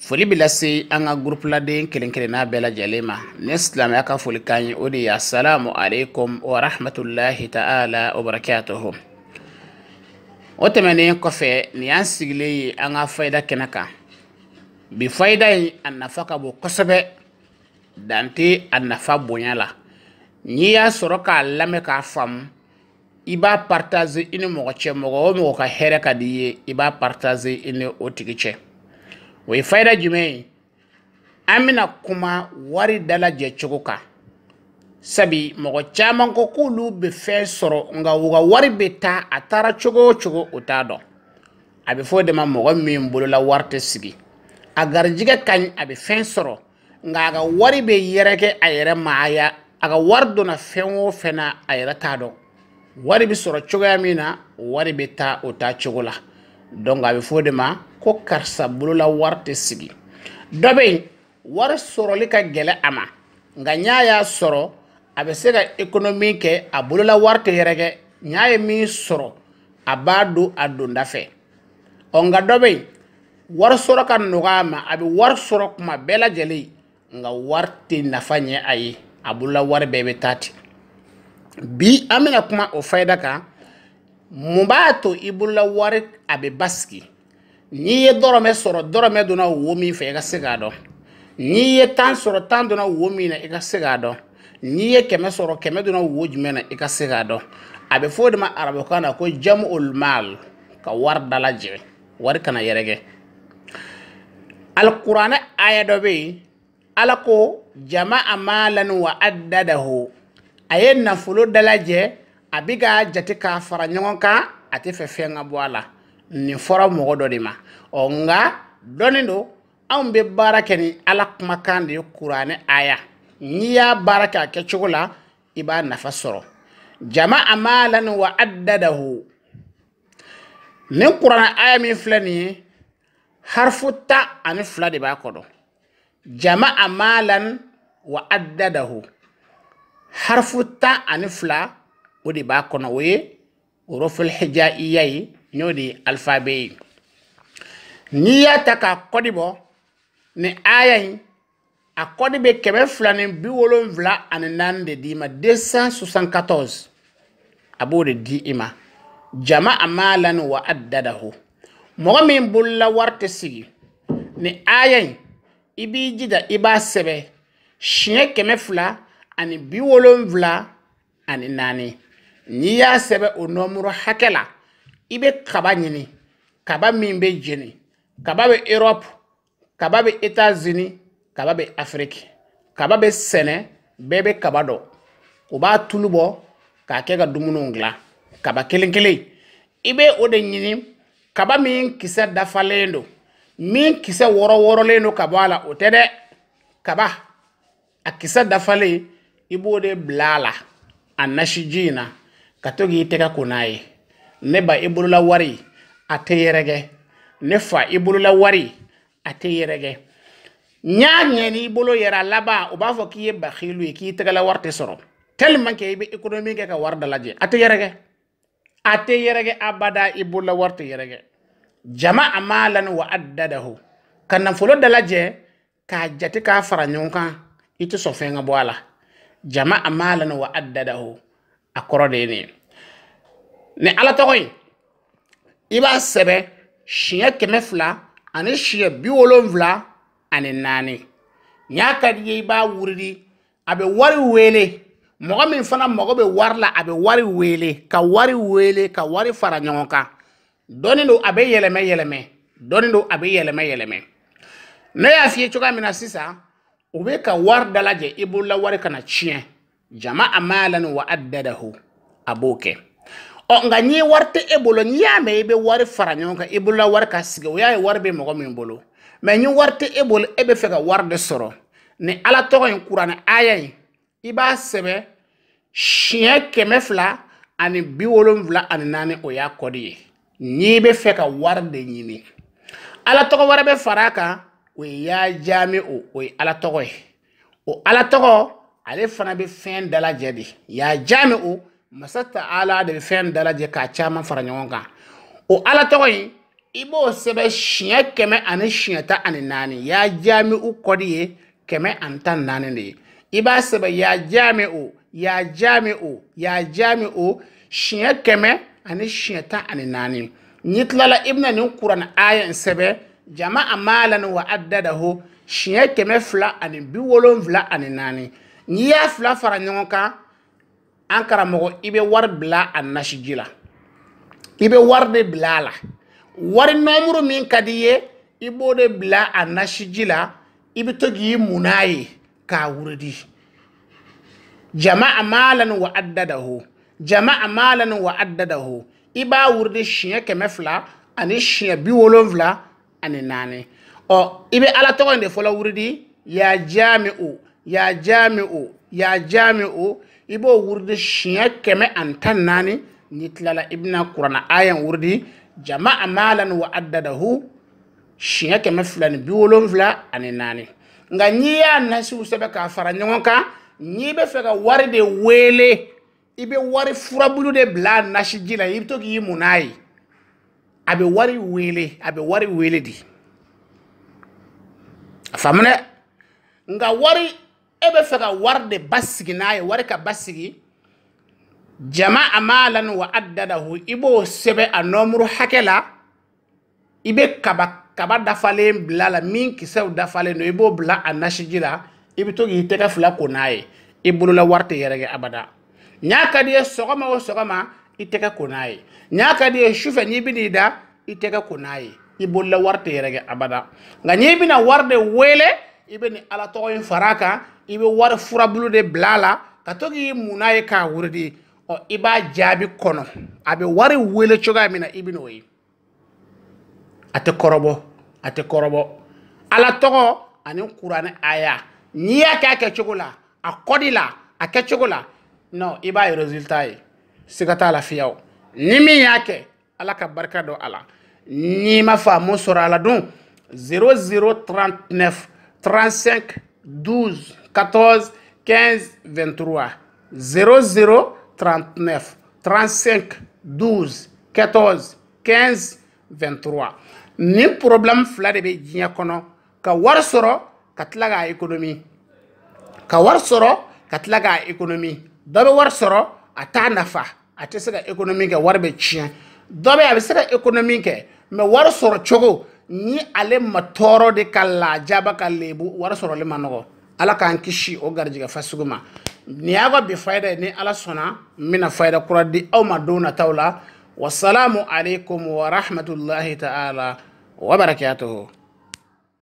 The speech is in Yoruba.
foli bɛ lase an ka gurupuladen kelen kelen n'a bɛɛ lajɛlen ma ni silamɛya ka foli kan ye o de ye alaikum wa rahmatulahi ta'ala wa barakatuhu o tɛmɛnen kɔfɛ ni y'an sigilen ye an ka fayida kɛnɛ kan bi fayida yi a nafa ka bon kosɛbɛ dan tɛ a nafa bonya la n'i y'a sɔrɔ k'a lamɛn k'a faamu i b'a partaze i ni mɔgɔ cɛ mɔgɔ o mɔgɔ ka hɛrɛ ka di i ye i b'a partaze i ni o tigi cɛ o ye fayida jumɛn ye an bɛna kuma wari dalajɛ cogo kan sabi mɔgɔ caman ko k'olu bɛ fɛn sɔrɔ nka u ka wari bɛ taa a taara cogo o cogo o t'a dɔn a bɛ fɔ o mɔgɔ min bolola wari tɛ sigi a garijɛgɛ ka ɲi a bɛ fɛn sɔrɔ nka a ka wari bɛ yɛrɛkɛ a yɛrɛ ma a ka wari donna fɛn o fɛn na a yɛrɛ t'a dɔn wari bɛ sɔrɔ cogoya min na wari bɛ taa o taa cogo la donc a bɛ fɔ o de ma ko karisa bolola wari tɛ sigi dɔ bɛ yen wari sɔrɔli ka gɛlɛ a ma nka n'a y'a sɔrɔ a bɛ se ka ekonomi kɛ a bolola wari tɛ yɛrɛkɛ n'a ye min sɔrɔ a b'a don a donda fɛ ɔ nka dɔ bɛ yen wari sɔrɔ ka nɔgɔ a ma a bɛ wari sɔrɔ kuma bɛɛ lajɛlen nka wari tɛ nafa ɲɛ a ye a bolola wari bɛɛ bɛ taa ten bi an bɛna kuma o fayida kan mun b'a to i bolola wari a bɛ basigi n'i ye dɔrɔmɛ sɔrɔ dɔrɔmɛ donna wo min fɛ i ka se k'a dɔn n'i ye tan sɔrɔ tan donna wo min na i ka se k'a dɔn n'i ye kɛmɛ sɔrɔ kɛmɛ donna wo jumɛn na i ka se k'a dɔn a bɛ fɔ o de ma arabukan na ko jamu olmal ka wari dalajɛ wari kana yɛrɛkɛ alikuranɛ aya dɔ bɛ yen ala ko jama amalan wa addadahu a ye nafolo dalajɛ a bɛ ka jate k'a fara ɲɔgɔn kan a tɛ fɛ fɛn ka bɔ a la nin fɔra mɔgɔ dɔ de ma ɔ nka dɔɔnin don anw bɛ baara kɛ ni ala kumakan de ye kuranɛ aya n'i y'a baara kɛ a kɛcogo la i b'a nafa sɔrɔ jama amalan wa addadahu nin kuranɛ aya min filɛ nin ye harifu tan ani fila de b'a kɔnɔ jama amalan wa addadahu harifu tan ani fila o de b'a kɔnɔ o ye orofulhija iya ye n'o de ye alifabe ye n'i y'a ta k'a kɔdi bɔ ni aya in a kɔdi bɛ kɛmɛ fila ni bi wolonfila ani naani de d'i ma deux cent soixante quatorze a b'o de di i ma jama a ma la wa a dada ho mɔgɔ min bolola wari tɛ sigi ni aya in i b'i jija i b'a sɛbɛ siɲɛ kɛmɛ fila ani bi wolonfila ani naani n'i y'a sɛbɛ o nɔmuru hakɛ la i bɛ kaba ɲini kaba min bɛ jeni kaba bɛ erɔpu kaba bɛ etazini kaba bɛ afiriki kaba bɛ sɛnɛ bɛɛ bɛ kaba dɔn o b'a tulu bɔ k'a kɛ ka dumuniw dilan kaba kelen kelen i bɛ o de ɲini kaba min kisɛ dafalen don min kisɛ wɔrɔwɔrɔlen don ka bɔ a la o tɛ dɛ kaba a kisɛ dafalen i b'o de bila a la a nasi ji in na ka to k'i tɛgɛ ko n'a ye ne ba i bolola wari a tɛ yɛrɛkɛ ne fa i bolola wari a tɛ yɛrɛkɛ ɲa ɲɛ n'i bolo yɛrɛ a laban u b'a fɔ k'i ye bakilu ye k'i tɛgɛla wari tɛ sɔrɔ tellement que i bɛ économie kɛ ka wari dalajɛ a tɛ yɛrɛkɛ a tɛ yɛrɛkɛ abada i bolola wari tɛ yɛrɛkɛ jama a malan wa addadahu ka nafolo dalajɛ k'a jate k'a fara ɲɔgɔn kan i tɛ sɔn fɛn ka bɔ a la jama a malan wa addadahu a kɔrɔ de ye nin ye ni ala tɔgɔ in i b'a sɛbɛ siɲɛ kɛmɛ fila ani siɲɛ bi wolonfila ani naani ɲa ka di ye i b'a wuridi a bɛ wari wele mɔgɔ min fana mago bɛ wari la a bɛ wari wele ka wari wele ka wari fara ɲɔgɔn kan dɔɔnin don a bɛ yɛlɛmɛ yɛlɛmɛ dɔɔnin don a bɛ yɛlɛmɛ yɛlɛmɛ ne y'a f'i ye cogoya min na sisan u bɛ ka wari dalajɛ i bolola wari kana tiɲɛ jama'a malan wa addadahu aboke ɔ nka n'i ye wari tɛ e bolo n'i y'a mɛn i bɛ wari fara ɲɔgɔn kan i bolola wari ka sigi o y'a ye wari bɛ mɔgɔ min bolo mɛ ni wari tɛ e bolo e bɛ fɛ ka wari de sɔrɔ ni ala tɔgɔ in kuranɛ aya in i b'a sɛbɛ siɲɛ kɛmɛ fila ani bi wolonfila ani naani o y'a kɔdi ye n'i bɛ fɛ ka wari de ɲini ala tɔgɔ wɛrɛ bɛ fara a kan o ye y'a jaami o o ye ala tɔgɔ ye o ala tɔgɔ ale fana bɛ fɛn dalajɛ de y'a jaami o masa ala de bɛ fɛn dalajɛ k'a caman fara ɲɔgɔn kan o ala tɔgɔ in i b'o sɛbɛn siɲɛ kɛmɛ ani siɲɛ tan ani naani y'a jaami u kɔdi ye kɛmɛ ani tan naani de ye i b'a sɛbɛn y'a jaami o y'a jaami o y'a jaami o siɲɛ kɛmɛ ani siɲɛ tan ani naani n'i tilala i bɛna nin kuran aya in sɛbɛn jama a maala ni wa adada ho siɲɛ kɛmɛ fila ani bi wolonfila ani naani n'i y'a fila fara ɲɔgɔn kan an karamɔgɔ i bɛ wari bila a nasiji la i bɛ wari de bila a la wari nɔmuru min ka di i ye i b'o de bila a nasiji la i bɛ to k'i mun n'a ye k'a wurudi jama'a malan wa addadahu jama'a malan wa addadahu i b'a wurudi siɲɛ kɛmɛ fila ani siɲɛ bi wolonfila ani naani ɔ i bɛ ala tɔgɔ in de fɔlɔ wurudi yaa jaami'u ya jami'u ya jami'u i b'o wuridi siɲɛ kɛmɛ ani tan naani n'i ayan wuridi jama'a malan wa addadahu siɲɛ kɛmɛ fila ni bi ani naani nka n'i y'a nasiw sɛbɛn k'a fara ɲɔgɔn n'i bɛ fɛ ka wari de wele i wari furabulu de bila a nasi ji k'i mun n'a wari wele a wari wele de a faamu wari e bɛ fɛ ka wari de basigi n'a ye wari ka basigi jama amalan wa addadahu i b'o sɛbɛ a nɔmuru hakɛ la i bɛ kaba kaba dafalen bila la min kisɛw dafalen don i b'o bila a nasiji la i bɛ to k'i tɛgɛ fila ko n'a ye i bolola wari tɛ yɛrɛkɛ abada ɲa ka di ye sɔgɔma o sɔgɔma i tɛgɛ ko n'a ye ɲa ka di ye sufɛ n'i bɛ da i tɛgɛ ko n'a ye i bolola wari tɛ yɛrɛkɛ abada nka n'i bɛna wari de wele i bɛ nin ala tɔgɔ in fara kan i bɛ wari furabulu de bila a la ka to k'i mun n'a ye k'a wuridi ɔ i b'a jaabi kɔnɔ a bɛ wari wele cogoya min na i bɛ ye a tɛ kɔrɔbɔ a tɛ kɔrɔbɔ ala tɔgɔ ani kuranɛ aya n'i y'a kɛ a kɛcogo la a kɔdi la a kɛcogo la non i b'a ye résultat ye siga t'a la fiyewu ni min y'a kɛ ala ka barika don a la n'i ma faamu sɔrɔ a la dun 0039 35 12, 14, 15, 23, 00, 39, 35, 12, 14, 15, 23. Nin problème fila de bɛ diɲɛ kɔnɔ ka war sɔrɔ ka tila k'a économie ka war sɔrɔ ka tila k'a économie dɔ bɛ wari sɔrɔ a nafa a tɛ se ka économie kɛ wari be tiɲɛ dɔ bɛ a bɛ se ka économie kɛ mɛ wari sɔrɔ cogo ni ale ma tɔɔrɔ de ka jaba ka lebu wari sɔrɔli ma nɔgɔ ala k'an kisi o garijɛgɛ fasugu ma ni y'a ka bi fayida ye ni ala sɔnna n bɛna fayida kura di aw ma don nataw la wasalamu alaikum warahmatulahi ta'ala wabarakatuhu